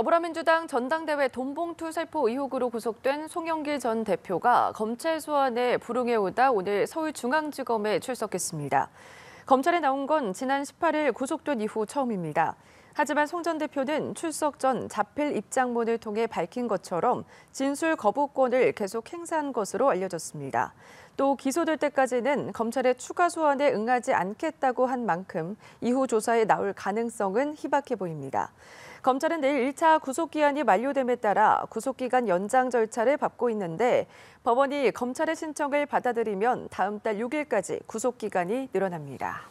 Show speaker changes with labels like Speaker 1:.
Speaker 1: 더불어민주당 전당대회 돈봉투 살포 의혹으로 구속된 송영길 전 대표가 검찰 소환에 불응해 오다 오늘 서울중앙지검에 출석했습니다. 검찰에 나온 건 지난 18일 구속된 이후 처음입니다. 하지만 송 전 대표는 출석 전 자필 입장문을 통해 밝힌 것처럼 진술 거부권을 계속 행사한 것으로 알려졌습니다. 또 기소될 때까지는 검찰의 추가 소환에 응하지 않겠다고 한 만큼 이후 조사에 나올 가능성은 희박해 보입니다. 검찰은 내일 1차 구속기한이 만료됨에 따라 구속기간 연장 절차를 밟고 있는데 법원이 검찰의 신청을 받아들이면 다음 달 6일까지 구속기간이 늘어납니다.